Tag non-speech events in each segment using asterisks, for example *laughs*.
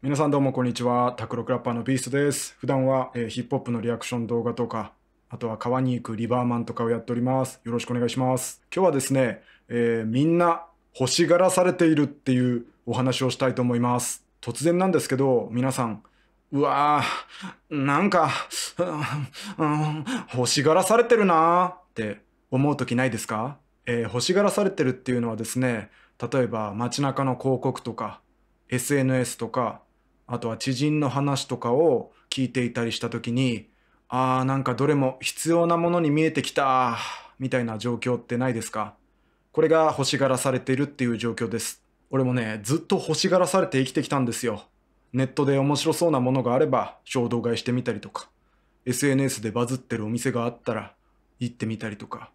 皆さんどうもこんにちは。タクロクラッパーのビーストです。普段は、えー、ヒップホップのリアクション動画とか、あとは川に行くリバーマンとかをやっております。よろしくお願いします。今日はですね、えー、みんな欲しがらされているっていうお話をしたいと思います。突然なんですけど、皆さん、うわぁ、なんか、うん、欲しがらされてるなぁって思う時ないですか、えー、欲しがらされてるっていうのはですね、例えば街中の広告とか、SNS とかあとは知人の話とかを聞いていたりした時にああなんかどれも必要なものに見えてきたみたいな状況ってないですかこれが欲しがらされているっていう状況です俺もねずっと欲しがらされて生きてきたんですよネットで面白そうなものがあれば衝動買いしてみたりとか SNS でバズってるお店があったら行ってみたりとか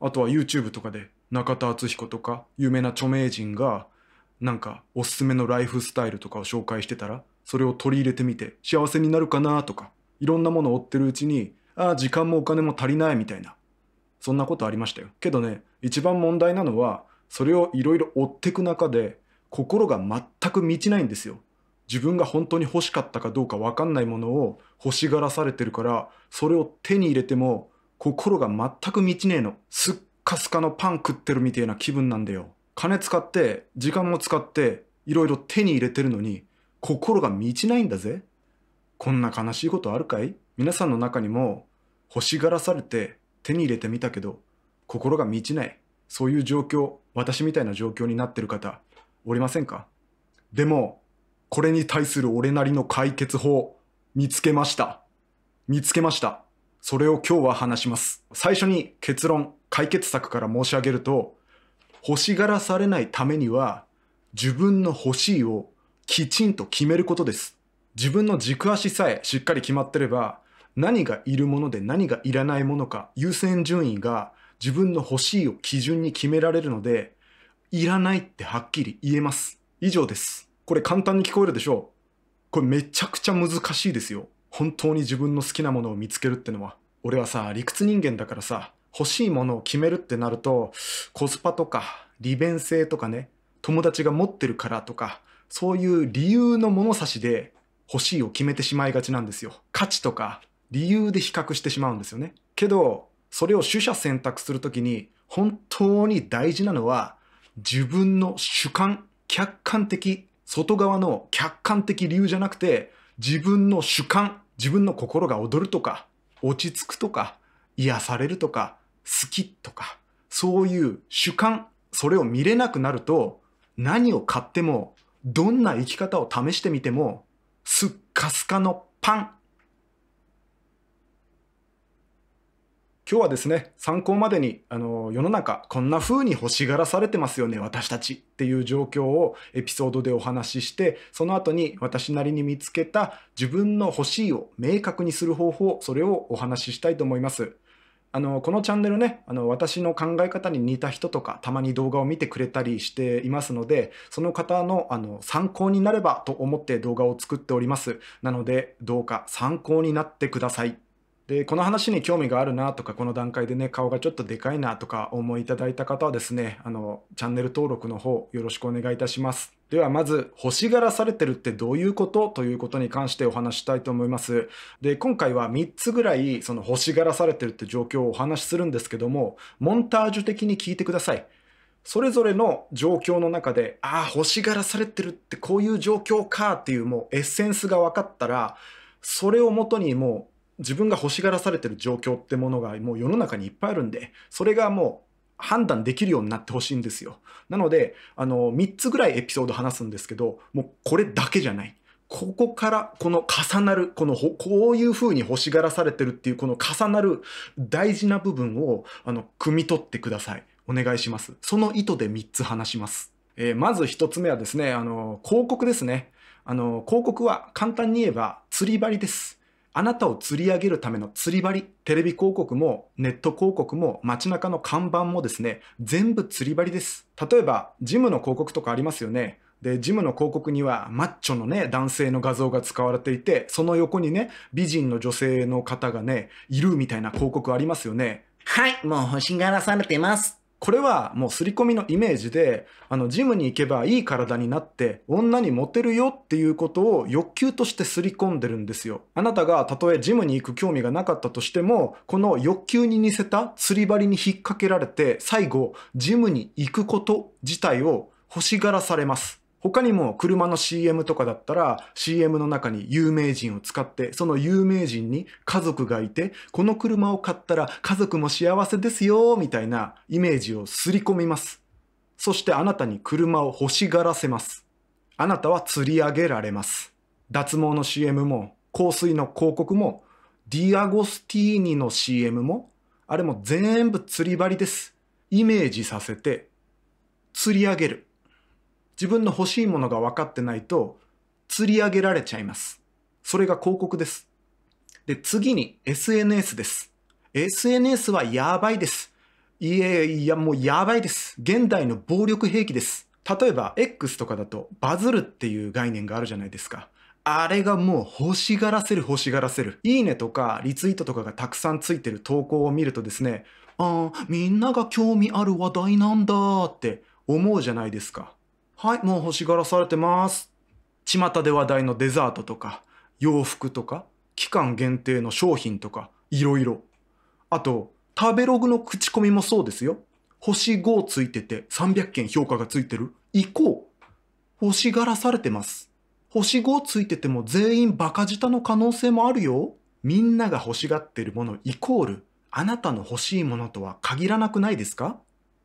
あとは YouTube とかで中田敦彦とか有名な著名人がなんかおすすめのライフスタイルとかを紹介してたらそれを取り入れてみて幸せになるかなとかいろんなものを追ってるうちにああ時間もお金も足りないみたいなそんなことありましたよけどね一番問題なのはそれをいろいろ追ってく中で心が全く満ちないんですよ自分が本当に欲しかったかどうか分かんないものを欲しがらされてるからそれを手に入れても心が全く満ちねえのすっかすかのパン食ってるみたいな気分なんだよ金使って時間も使っていろいろ手に入れてるのに心が満ちないんだぜこんな悲しいことあるかい皆さんの中にも欲しがらされて手に入れてみたけど心が満ちないそういう状況私みたいな状況になってる方おりませんかでもこれに対する俺なりの解決法見つけました見つけましたそれを今日は話します最初に結論解決策から申し上げると欲しがらされないためには、自分の欲しいをきちんと決めることです。自分の軸足さえしっかり決まってれば、何がいるもので何がいらないものか、優先順位が自分の欲しいを基準に決められるので、いらないってはっきり言えます。以上です。これ簡単に聞こえるでしょうこれめちゃくちゃ難しいですよ。本当に自分の好きなものを見つけるってのは。俺はさ、理屈人間だからさ、欲しいものを決めるってなると、コスパとか利便性とかね、友達が持ってるからとか、そういう理由の物差しで欲しいを決めてしまいがちなんですよ。価値とか理由で比較してしまうんですよね。けど、それを取捨選択するときに、本当に大事なのは、自分の主観、客観的、外側の客観的理由じゃなくて、自分の主観、自分の心が踊るとか、落ち着くとか、癒されるとか、好きとか、そういう主観、それを見れなくなると、何を買っても、どんな生き方を試してみても、すっかすかのパン。今日はですね、参考までに、あの、世の中、こんな風に欲しがらされてますよね、私たちっていう状況をエピソードでお話しして、その後に私なりに見つけた自分の欲しいを明確にする方法、それをお話ししたいと思います。あのこのチャンネルねあの私の考え方に似た人とかたまに動画を見てくれたりしていますのでその方のあの参考になればと思って動画を作っておりますなのでどうか参考になってくださいでこの話に興味があるなとかこの段階でね顔がちょっとでかいなとか思いいただいた方はですねあのチャンネル登録の方よろしくお願いいたしますではまず欲しがらされてるってどういうことということに関してお話したいと思いますで今回は3つぐらいその欲しがらされてるって状況をお話しするんですけどもモンタージュ的に聞いてくださいそれぞれの状況の中でああ欲しがらされてるってこういう状況かっていうもうエッセンスが分かったらそれをもとにもう自分が欲しがらされてる状況ってものがもう世の中にいっぱいあるんでそれがもう判断できるようになってほしいんですよ。なので、あの、3つぐらいエピソード話すんですけど、もうこれだけじゃない。ここからこの重なる、このこういう風に欲しがらされてるっていうこの重なる大事な部分を、あの、汲み取ってください。お願いします。その意図で3つ話します。えー、まず1つ目はですね、あの、広告ですね。あの、広告は簡単に言えば釣り針です。あなたを釣り上げるための釣り針、テレビ広告もネット広告も街中の看板もですね、全部釣り針です。例えば、ジムの広告とかありますよね。で、ジムの広告にはマッチョのね、男性の画像が使われていて、その横にね、美人の女性の方がね、いるみたいな広告ありますよね。はい、もう欲しがらされてます。これはもう刷り込みのイメージで、あの、ジムに行けばいい体になって、女にモテるよっていうことを欲求として刷り込んでるんですよ。あなたがたとえジムに行く興味がなかったとしても、この欲求に似せた釣り針に引っ掛けられて、最後、ジムに行くこと自体を欲しがらされます。他にも車の CM とかだったら CM の中に有名人を使ってその有名人に家族がいてこの車を買ったら家族も幸せですよみたいなイメージをすり込みますそしてあなたに車を欲しがらせますあなたは釣り上げられます脱毛の CM も香水の広告もディアゴスティーニの CM もあれも全部釣り針ですイメージさせて釣り上げる自分の欲しいものが分かってないと、釣り上げられちゃいます。それが広告です。で、次に SNS です。SNS はやばいです。いえ、いや、もうやばいです。現代の暴力兵器です。例えば、X とかだと、バズるっていう概念があるじゃないですか。あれがもう欲しがらせる欲しがらせる。いいねとかリツイートとかがたくさんついてる投稿を見るとですね、ああ、みんなが興味ある話題なんだって思うじゃないですか。はい、もう欲しがらされてます。巷で話題のデザートとか、洋服とか、期間限定の商品とか、いろいろ。あと、食べログの口コミもそうですよ。星5ついてて300件評価がついてる。以降、欲しがらされてます。星5ついてても全員バカ舌の可能性もあるよ。みんなが欲しがってるものイコール、あなたの欲しいものとは限らなくないですか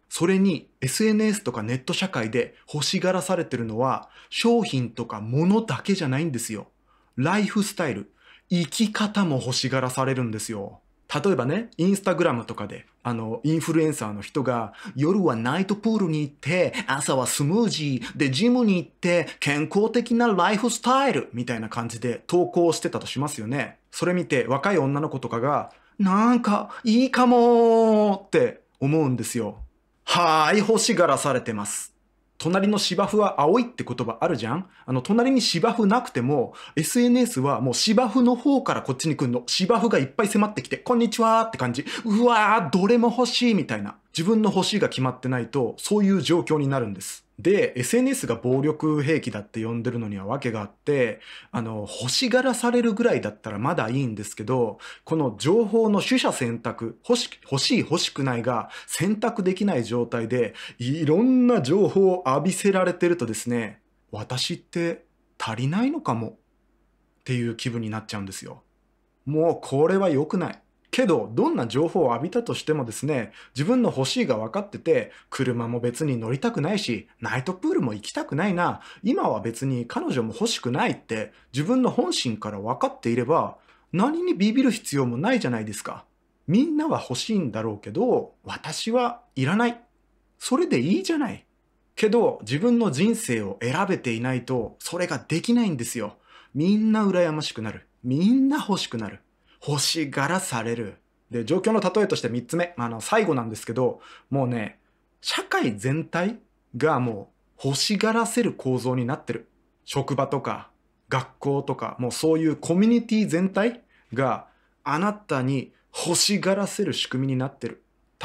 それに SNS とかネット社会で欲しがらされてるのは商品とか物だけじゃないんですよ。ライフスタイル、生き方も欲しがらされるんですよ。例えばね、インスタグラムとかで、あの、インフルエンサーの人が、夜はナイトプールに行って、朝はスムージー、で、ジムに行って、健康的なライフスタイルみたいな感じで投稿してたとしますよね。それ見て、若い女の子とかが、なんか、いいかもーって思うんですよ。はーい、欲しがらされてます。隣の芝生は青いって言葉あるじゃんあの、隣に芝生なくても、SNS はもう芝生の方からこっちに来んの。芝生がいっぱい迫ってきて、こんにちはって感じ。うわー、どれも欲しいみたいな。自分の欲しいが決まってないと、そういう状況になるんです。で、SNS が暴力兵器だって呼んでるのには訳があって、あの、欲しがらされるぐらいだったらまだいいんですけど、この情報の取捨選択、欲し欲しい欲しくないが選択できない状態で、いろんな情報を浴びせられてるとですね、私って足りないのかもっていう気分になっちゃうんですよ。もうこれは良くない。けど、どんな情報を浴びたとしてもですね、自分の欲しいが分かってて、車も別に乗りたくないし、ナイトプールも行きたくないな、今は別に彼女も欲しくないって、自分の本心から分かっていれば、何にビビる必要もないじゃないですか。みんなは欲しいんだろうけど、私はいらない。それでいいじゃない。けど、自分の人生を選べていないと、それができないんですよ。みんな羨ましくなる。みんな欲しくなる。欲しがらされる。で、状況の例えとして3つ目、あの、最後なんですけど、もうね、社会全体がもう欲しがらせる構造になってる。職場とか、学校とか、もうそういうコミュニティ全体があなたに欲しがらせる仕組みになってる。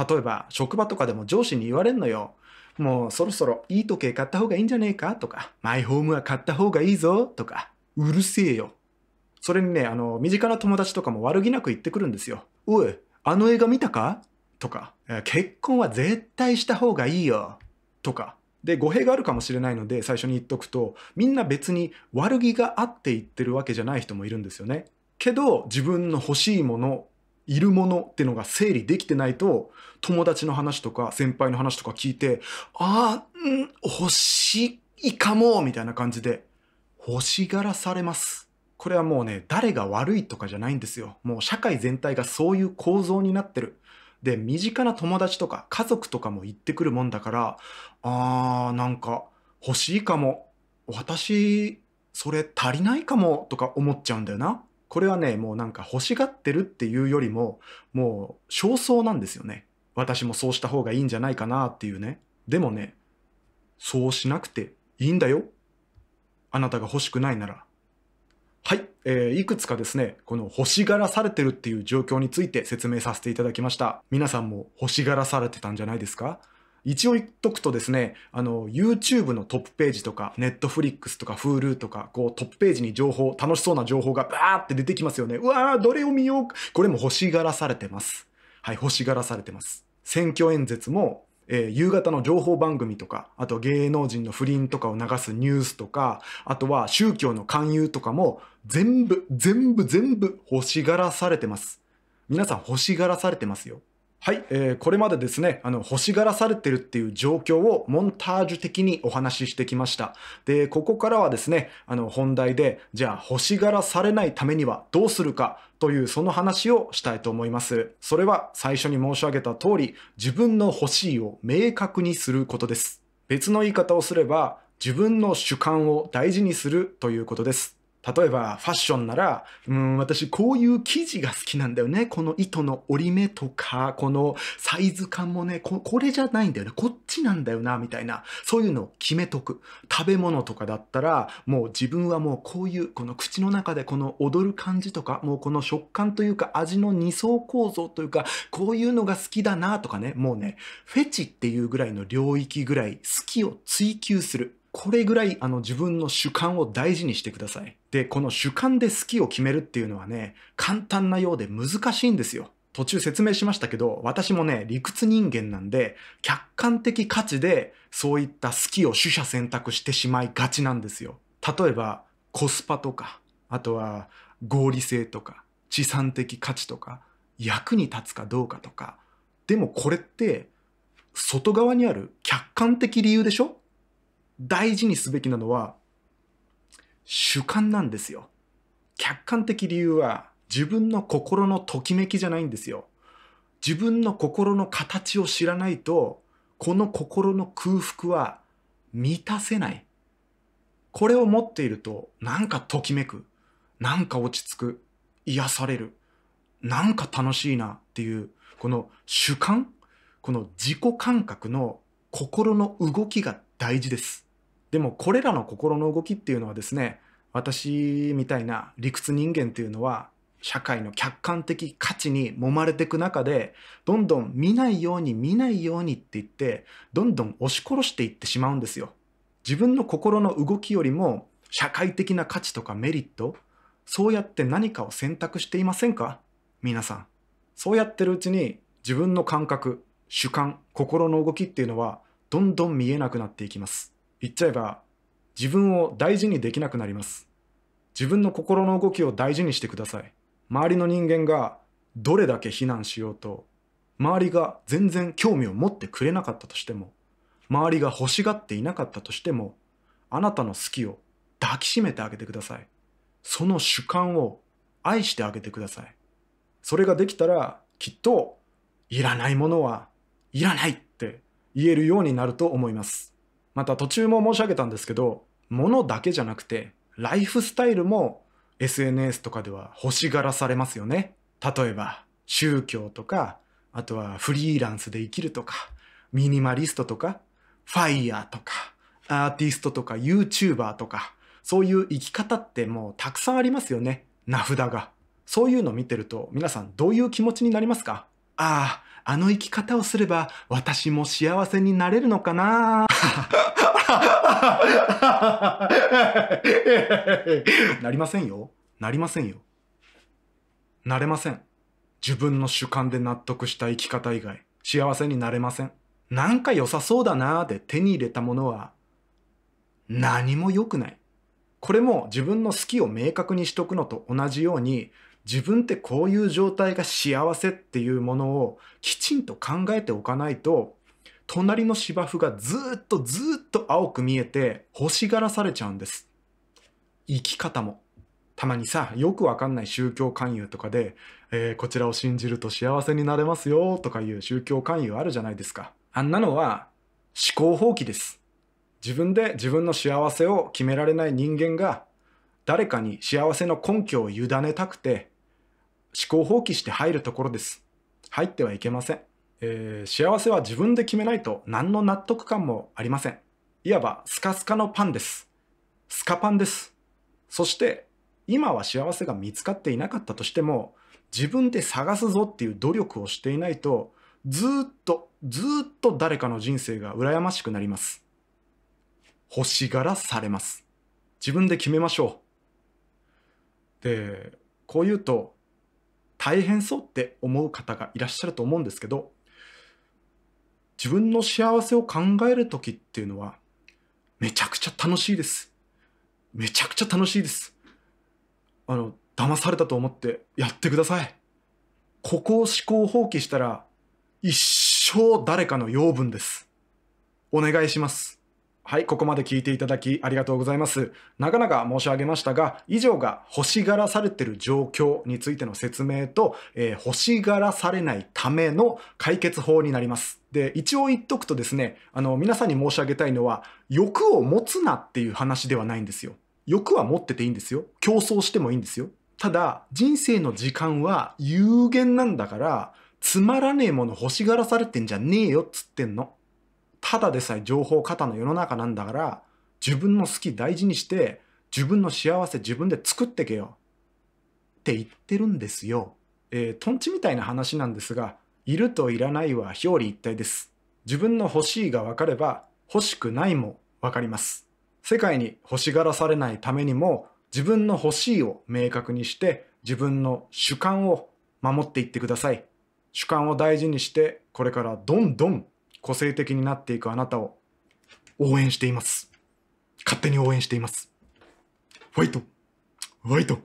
例えば、職場とかでも上司に言われんのよ。もうそろそろいい時計買った方がいいんじゃねえかとか、マイホームは買った方がいいぞとか、うるせえよそれにね、あの、身近な友達とかも悪気なく言ってくるんですよ。おい、あの映画見たかとか、結婚は絶対した方がいいよ。とか。で、語弊があるかもしれないので最初に言っとくと、みんな別に悪気があって言ってるわけじゃない人もいるんですよね。けど、自分の欲しいもの、いるものってのが整理できてないと、友達の話とか先輩の話とか聞いて、ああ、ん、欲しいかもみたいな感じで、欲しがらされます。これはもうね、誰が悪いとかじゃないんですよ。もう社会全体がそういう構造になってる。で、身近な友達とか家族とかも言ってくるもんだから、あー、なんか欲しいかも。私、それ足りないかもとか思っちゃうんだよな。これはね、もうなんか欲しがってるっていうよりも、もう焦燥なんですよね。私もそうした方がいいんじゃないかなっていうね。でもね、そうしなくていいんだよ。あなたが欲しくないなら。はい、えー、いくつかですね、この欲しがらされてるっていう状況について説明させていただきました。皆さんも欲しがらされてたんじゃないですか一応言っとくとですね、あの、YouTube のトップページとか、Netflix とか Hulu とか、こう、トップページに情報、楽しそうな情報がバーって出てきますよね。うわー、どれを見ようこれも欲しがらされてます。はい、欲しがらされてます。選挙演説もえー、夕方の情報番組とか、あと芸能人の不倫とかを流すニュースとか、あとは宗教の勧誘とかも全部、全部、全部欲しがらされてます。皆さん欲しがらされてますよ。はい、えー、これまでですね、あの、欲しがらされてるっていう状況をモンタージュ的にお話ししてきました。で、ここからはですね、あの、本題で、じゃあ、欲しがらされないためにはどうするかというその話をしたいと思います。それは最初に申し上げた通り、自分の欲しいを明確にすることです。別の言い方をすれば、自分の主観を大事にするということです。例えばファッションなら、うん、私こういう生地が好きなんだよね。この糸の折り目とか、このサイズ感もね、ここれじゃないんだよね。こっちなんだよな、みたいな。そういうのを決めとく。食べ物とかだったら、もう自分はもうこういう、この口の中でこの踊る感じとか、もうこの食感というか味の二層構造というか、こういうのが好きだな、とかね。もうね、フェチっていうぐらいの領域ぐらい好きを追求する。これぐらいあの自分の主観を大事にしてください。で、この主観で好きを決めるっていうのはね、簡単なようで難しいんですよ。途中説明しましたけど、私もね、理屈人間なんで、客観的価値でそういった好きを取捨選択してしまいがちなんですよ。例えば、コスパとか、あとは合理性とか、資産的価値とか、役に立つかどうかとか。でもこれって、外側にある客観的理由でしょ大事にすべきなのは主観なんですよ。客観的理由は自分の心のときめきじゃないんですよ。自分の心の形を知らないと、この心の空腹は満たせない。これを持っていると、なんかときめく。なんか落ち着く。癒される。なんか楽しいなっていう、この主観この自己感覚の心の動きが大事です。でもこれらの心の動きっていうのはですね私みたいな理屈人間っていうのは社会の客観的価値に揉まれていく中でどんどん見ないように見ないようにって言ってどんどん押し殺していってしまうんですよ。自分の心の動きよりも社会的な価値とかメリットそうやって何かを選択していませんか皆さん。そうやってるうちに自分の感覚主観心の動きっていうのはどんどん見えなくなっていきます。言っちゃえば自分を大事にできなくなります自分の心の動きを大事にしてください周りの人間がどれだけ非難しようと周りが全然興味を持ってくれなかったとしても周りが欲しがっていなかったとしてもあなたの好きを抱きしめてあげてくださいその主観を愛してあげてくださいそれができたらきっといらないものはいらないって言えるようになると思いますまた途中も申し上げたんですけど、物だけじゃなくて、ライフスタイルも SNS とかでは欲しがらされますよね。例えば、宗教とか、あとはフリーランスで生きるとか、ミニマリストとか、ファイヤーとか、アーティストとか YouTuber とか、そういう生き方ってもうたくさんありますよね。名札が。そういうの見てると皆さんどういう気持ちになりますかああ、あの生き方をすれば私も幸せになれるのかな *laughs* なりませんよ。なりませんよ。なれません。自分の主観で納得した生き方以外、幸せになれません。なんか良さそうだなーで手に入れたものは、何も良くない。これも自分の好きを明確にしとくのと同じように、自分ってこういう状態が幸せっていうものをきちんと考えておかないと隣の芝生がずっとずっと青く見えて欲しがらされちゃうんです生き方もたまにさよくわかんない宗教勧誘とかで、えー、こちらを信じると幸せになれますよとかいう宗教勧誘あるじゃないですかあんなのは思考放棄です自分で自分の幸せを決められない人間が誰かに幸せの根拠を委ねたくて思考放棄して入るところです。入ってはいけません。えー、幸せは自分で決めないと何の納得感もありません。いわばスカスカのパンです。スカパンです。そして、今は幸せが見つかっていなかったとしても、自分で探すぞっていう努力をしていないと、ずっと、ずっと誰かの人生が羨ましくなります。欲しがらされます。自分で決めましょう。で、こう言うと、大変そうって思う方がいらっしゃると思うんですけど自分の幸せを考える時っていうのはめちゃくちゃ楽しいですめちゃくちゃ楽しいですあの騙されたと思ってやってくださいここを思考放棄したら一生誰かの養分ですお願いしますはい、ここまで聞いていただきありがとうございます。なかなか申し上げましたが、以上が欲しがらされてる状況についての説明と、えー、欲しがらされないための解決法になります。で、一応言っとくとですね、あの、皆さんに申し上げたいのは、欲を持つなっていう話ではないんですよ。欲は持ってていいんですよ。競争してもいいんですよ。ただ、人生の時間は有限なんだから、つまらねえもの欲しがらされてんじゃねえよっつってんの。ただでさえ情報過多の世の中なんだから自分の好き大事にして自分の幸せ自分で作ってけよって言ってるんですよ。えー、トンチみたいな話なんですがいるといらないは表裏一体です。自分の欲しいが分かれば欲しくないも分かります。世界に欲しがらされないためにも自分の欲しいを明確にして自分の主観を守っていってください。主観を大事にしてこれからどんどん個性的になっていくあなたを応援しています。勝手に応援しています。ファイトファイト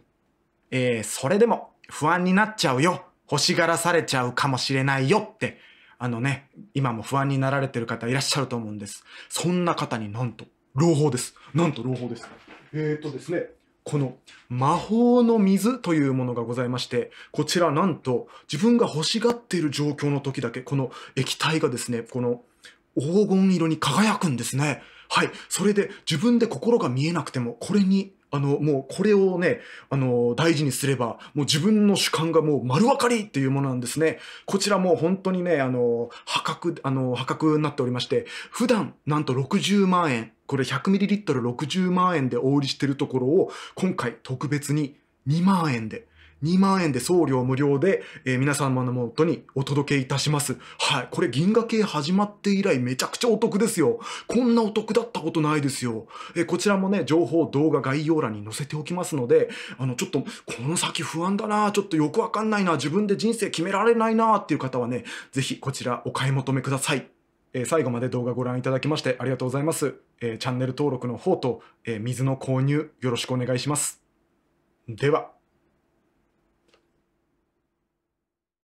えー、それでも不安になっちゃうよ欲しがらされちゃうかもしれないよって、あのね、今も不安になられてる方いらっしゃると思うんです。そんな方になんと、朗報です。なんと朗報です。えー、っとですね、この魔法の水というものがございまして、こちらなんと自分が欲しがっている状況の時だけ、この液体がですね、この黄金色に輝くんですね。はい。それで自分で心が見えなくても、これにあの、もうこれをね、あの、大事にすれば、もう自分の主観がもう丸分かりっていうものなんですね。こちらも本当にね、あの、破格、あの、破格になっておりまして、普段なんと60万円、これ 100ml60 万円でお売りしてるところを、今回特別に2万円で。2万円で送料無料で、えー、皆様のもとにお届けいたします。はい。これ銀河系始まって以来めちゃくちゃお得ですよ。こんなお得だったことないですよ。えー、こちらもね、情報動画概要欄に載せておきますので、あの、ちょっとこの先不安だなちょっとよくわかんないな自分で人生決められないなっていう方はね、ぜひこちらお買い求めください。えー、最後まで動画ご覧いただきましてありがとうございます。えー、チャンネル登録の方と、えー、水の購入よろしくお願いします。では。